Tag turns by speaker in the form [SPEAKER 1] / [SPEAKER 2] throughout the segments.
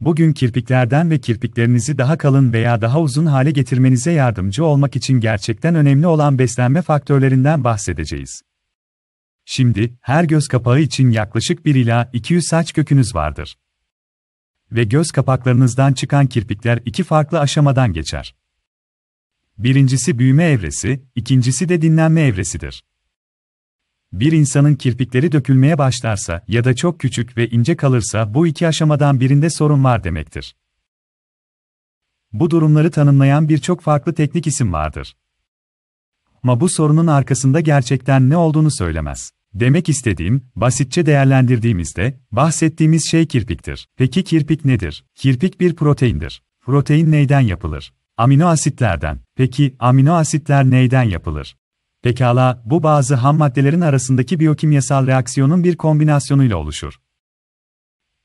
[SPEAKER 1] Bugün kirpiklerden ve kirpiklerinizi daha kalın veya daha uzun hale getirmenize yardımcı olmak için gerçekten önemli olan beslenme faktörlerinden bahsedeceğiz. Şimdi, her göz kapağı için yaklaşık 1 ila 200 saç kökünüz vardır. Ve göz kapaklarınızdan çıkan kirpikler iki farklı aşamadan geçer. Birincisi büyüme evresi, ikincisi de dinlenme evresidir. Bir insanın kirpikleri dökülmeye başlarsa ya da çok küçük ve ince kalırsa bu iki aşamadan birinde sorun var demektir. Bu durumları tanımlayan birçok farklı teknik isim vardır. Ama bu sorunun arkasında gerçekten ne olduğunu söylemez. Demek istediğim, basitçe değerlendirdiğimizde, bahsettiğimiz şey kirpiktir. Peki kirpik nedir? Kirpik bir proteindir. Protein neyden yapılır? Amino asitlerden. Peki amino asitler neyden yapılır? Pekala, bu bazı ham maddelerin arasındaki biyokimyasal reaksiyonun bir kombinasyonuyla oluşur.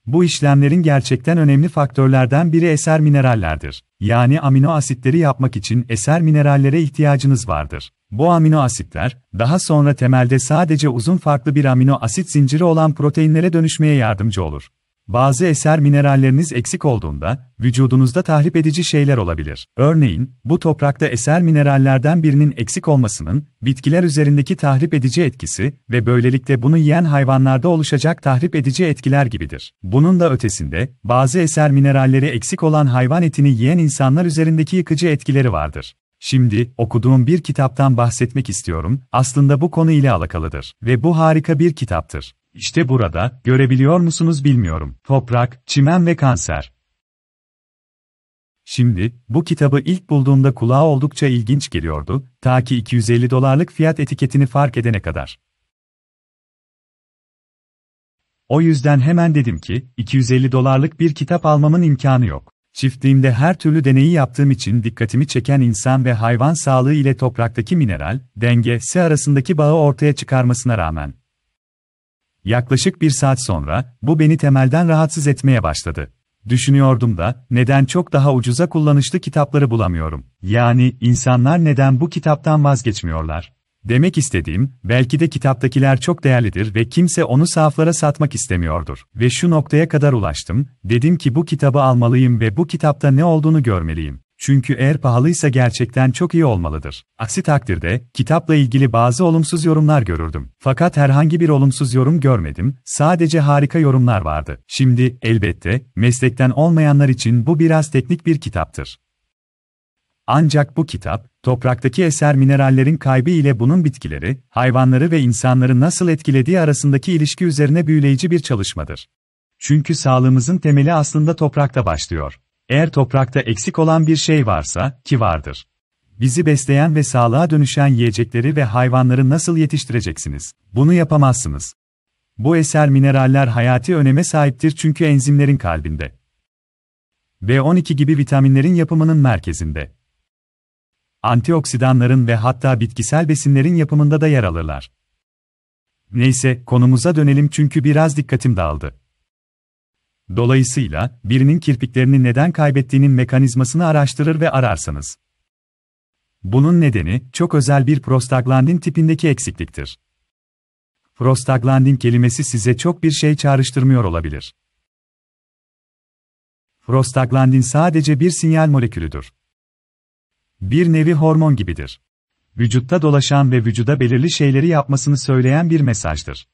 [SPEAKER 1] Bu işlemlerin gerçekten önemli faktörlerden biri eser minerallerdir. Yani amino asitleri yapmak için eser minerallere ihtiyacınız vardır. Bu amino asitler, daha sonra temelde sadece uzun farklı bir amino asit zinciri olan proteinlere dönüşmeye yardımcı olur. Bazı eser mineralleriniz eksik olduğunda, vücudunuzda tahrip edici şeyler olabilir. Örneğin, bu toprakta eser minerallerden birinin eksik olmasının, bitkiler üzerindeki tahrip edici etkisi ve böylelikle bunu yiyen hayvanlarda oluşacak tahrip edici etkiler gibidir. Bunun da ötesinde, bazı eser mineralleri eksik olan hayvan etini yiyen insanlar üzerindeki yıkıcı etkileri vardır. Şimdi, okuduğum bir kitaptan bahsetmek istiyorum, aslında bu konu ile alakalıdır ve bu harika bir kitaptır. İşte burada, görebiliyor musunuz bilmiyorum. Toprak, çimen ve kanser. Şimdi, bu kitabı ilk bulduğumda kulağa oldukça ilginç geliyordu, ta ki 250 dolarlık fiyat etiketini fark edene kadar. O yüzden hemen dedim ki, 250 dolarlık bir kitap almamın imkanı yok. Çiftliğimde her türlü deneyi yaptığım için dikkatimi çeken insan ve hayvan sağlığı ile topraktaki mineral, dengesi arasındaki bağı ortaya çıkarmasına rağmen, Yaklaşık bir saat sonra, bu beni temelden rahatsız etmeye başladı. Düşünüyordum da, neden çok daha ucuza kullanışlı kitapları bulamıyorum? Yani, insanlar neden bu kitaptan vazgeçmiyorlar? Demek istediğim, belki de kitaptakiler çok değerlidir ve kimse onu sahaflara satmak istemiyordur. Ve şu noktaya kadar ulaştım, dedim ki bu kitabı almalıyım ve bu kitapta ne olduğunu görmeliyim. Çünkü eğer pahalıysa gerçekten çok iyi olmalıdır. Aksi takdirde, kitapla ilgili bazı olumsuz yorumlar görürdüm. Fakat herhangi bir olumsuz yorum görmedim, sadece harika yorumlar vardı. Şimdi, elbette, meslekten olmayanlar için bu biraz teknik bir kitaptır. Ancak bu kitap, topraktaki eser minerallerin kaybı ile bunun bitkileri, hayvanları ve insanları nasıl etkilediği arasındaki ilişki üzerine büyüleyici bir çalışmadır. Çünkü sağlığımızın temeli aslında toprakta başlıyor. Eğer toprakta eksik olan bir şey varsa, ki vardır. Bizi besleyen ve sağlığa dönüşen yiyecekleri ve hayvanları nasıl yetiştireceksiniz? Bunu yapamazsınız. Bu eser mineraller hayati öneme sahiptir çünkü enzimlerin kalbinde. B12 gibi vitaminlerin yapımının merkezinde. Antioksidanların ve hatta bitkisel besinlerin yapımında da yer alırlar. Neyse, konumuza dönelim çünkü biraz dikkatim dağıldı. Dolayısıyla, birinin kirpiklerini neden kaybettiğinin mekanizmasını araştırır ve ararsanız. Bunun nedeni, çok özel bir prostaglandin tipindeki eksikliktir. Prostaglandin kelimesi size çok bir şey çağrıştırmıyor olabilir. Prostaglandin sadece bir sinyal molekülüdür. Bir nevi hormon gibidir. Vücutta dolaşan ve vücuda belirli şeyleri yapmasını söyleyen bir mesajdır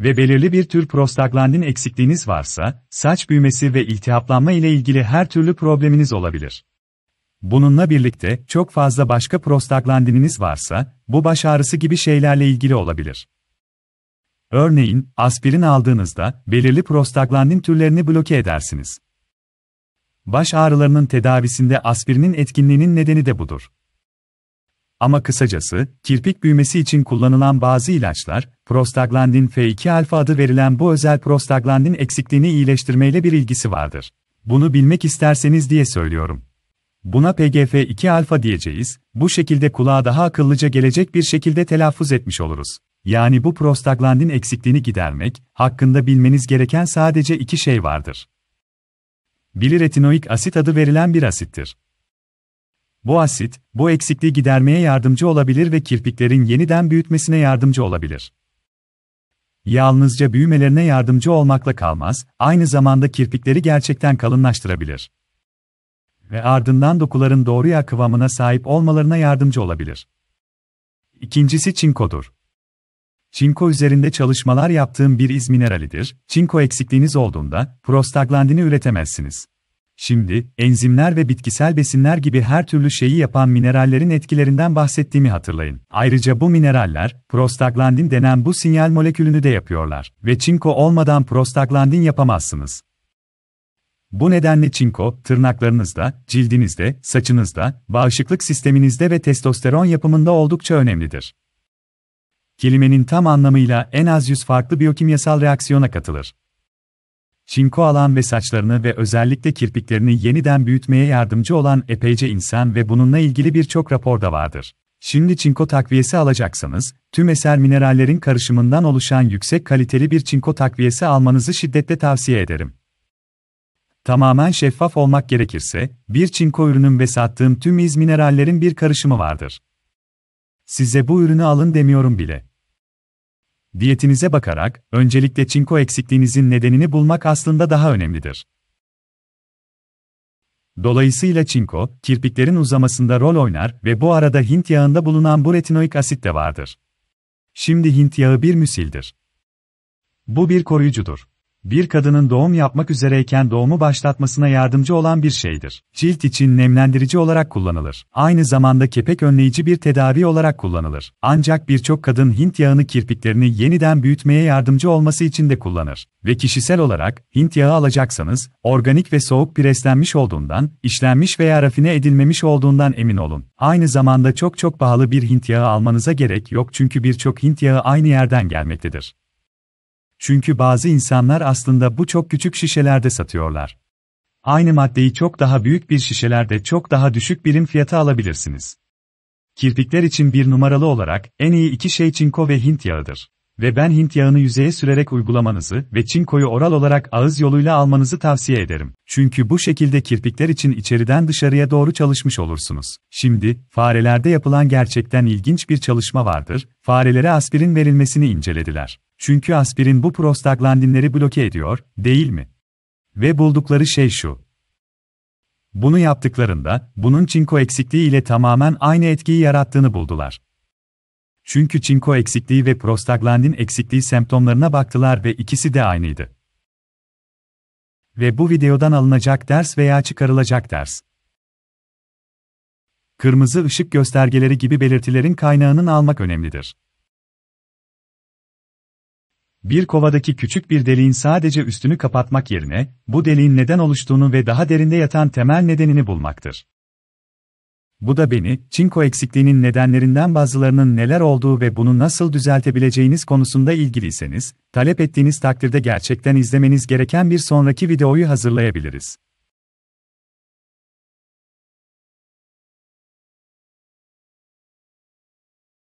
[SPEAKER 1] ve belirli bir tür prostaglandin eksikliğiniz varsa, saç büyümesi ve iltihaplanma ile ilgili her türlü probleminiz olabilir. Bununla birlikte çok fazla başka prostaglandininiz varsa, bu baş ağrısı gibi şeylerle ilgili olabilir. Örneğin, aspirin aldığınızda belirli prostaglandin türlerini bloke edersiniz. Baş ağrılarının tedavisinde aspirinin etkinliğinin nedeni de budur. Ama kısacası, kirpik büyümesi için kullanılan bazı ilaçlar, prostaglandin F2 alfa adı verilen bu özel prostaglandin eksikliğini iyileştirmeyle bir ilgisi vardır. Bunu bilmek isterseniz diye söylüyorum. Buna PGF2 alfa diyeceğiz, bu şekilde kulağa daha akıllıca gelecek bir şekilde telaffuz etmiş oluruz. Yani bu prostaglandin eksikliğini gidermek, hakkında bilmeniz gereken sadece iki şey vardır. Biliretinoik asit adı verilen bir asittir. Bu asit, bu eksikliği gidermeye yardımcı olabilir ve kirpiklerin yeniden büyütmesine yardımcı olabilir. Yalnızca büyümelerine yardımcı olmakla kalmaz, aynı zamanda kirpikleri gerçekten kalınlaştırabilir. Ve ardından dokuların doğru yağ kıvamına sahip olmalarına yardımcı olabilir. İkincisi çinkodur. Çinko üzerinde çalışmalar yaptığım bir iz mineralidir. Çinko eksikliğiniz olduğunda prostaglandini üretemezsiniz. Şimdi, enzimler ve bitkisel besinler gibi her türlü şeyi yapan minerallerin etkilerinden bahsettiğimi hatırlayın. Ayrıca bu mineraller, prostaglandin denen bu sinyal molekülünü de yapıyorlar. Ve çinko olmadan prostaglandin yapamazsınız. Bu nedenle çinko, tırnaklarınızda, cildinizde, saçınızda, bağışıklık sisteminizde ve testosteron yapımında oldukça önemlidir. Kelimenin tam anlamıyla en az 100 farklı biyokimyasal reaksiyona katılır. Çinko alan ve saçlarını ve özellikle kirpiklerini yeniden büyütmeye yardımcı olan epeyce insan ve bununla ilgili birçok rapor da vardır. Şimdi çinko takviyesi alacaksanız, tüm eser minerallerin karışımından oluşan yüksek kaliteli bir çinko takviyesi almanızı şiddetle tavsiye ederim. Tamamen şeffaf olmak gerekirse, bir çinko ürünüm ve sattığım tüm iz minerallerin bir karışımı vardır. Size bu ürünü alın demiyorum bile. Diyetinize bakarak, öncelikle çinko eksikliğinizin nedenini bulmak aslında daha önemlidir. Dolayısıyla çinko, kirpiklerin uzamasında rol oynar ve bu arada Hint yağında bulunan bu retinoik asit de vardır. Şimdi Hint yağı bir müsildir. Bu bir koruyucudur bir kadının doğum yapmak üzereyken doğumu başlatmasına yardımcı olan bir şeydir. Cilt için nemlendirici olarak kullanılır. Aynı zamanda kepek önleyici bir tedavi olarak kullanılır. Ancak birçok kadın Hint yağını kirpiklerini yeniden büyütmeye yardımcı olması için de kullanır. Ve kişisel olarak Hint yağı alacaksanız, organik ve soğuk preslenmiş olduğundan, işlenmiş veya rafine edilmemiş olduğundan emin olun. Aynı zamanda çok çok pahalı bir Hint yağı almanıza gerek yok çünkü birçok Hint yağı aynı yerden gelmektedir. Çünkü bazı insanlar aslında bu çok küçük şişelerde satıyorlar. Aynı maddeyi çok daha büyük bir şişelerde çok daha düşük birim fiyata alabilirsiniz. Kirpikler için bir numaralı olarak en iyi iki şey çinko ve Hint yağıdır ve ben Hint yağını yüzeye sürerek uygulamanızı ve çinkoyu oral olarak ağız yoluyla almanızı tavsiye ederim. Çünkü bu şekilde kirpikler için içeriden dışarıya doğru çalışmış olursunuz. Şimdi, farelerde yapılan gerçekten ilginç bir çalışma vardır, farelere aspirin verilmesini incelediler. Çünkü aspirin bu prostaglandinleri bloke ediyor, değil mi? Ve buldukları şey şu. Bunu yaptıklarında, bunun çinko eksikliği ile tamamen aynı etkiyi yarattığını buldular. Çünkü çinko eksikliği ve prostaglandin eksikliği semptomlarına baktılar ve ikisi de aynıydı. Ve bu videodan alınacak ders veya çıkarılacak ders. Kırmızı ışık göstergeleri gibi belirtilerin kaynağının almak önemlidir. Bir kovadaki küçük bir deliğin sadece üstünü kapatmak yerine, bu deliğin neden oluştuğunu ve daha derinde yatan temel nedenini bulmaktır. Bu da beni, çinko eksikliğinin nedenlerinden bazılarının neler olduğu ve bunu nasıl düzeltebileceğiniz konusunda ilgiliyseniz, talep ettiğiniz takdirde gerçekten izlemeniz gereken bir sonraki videoyu hazırlayabiliriz.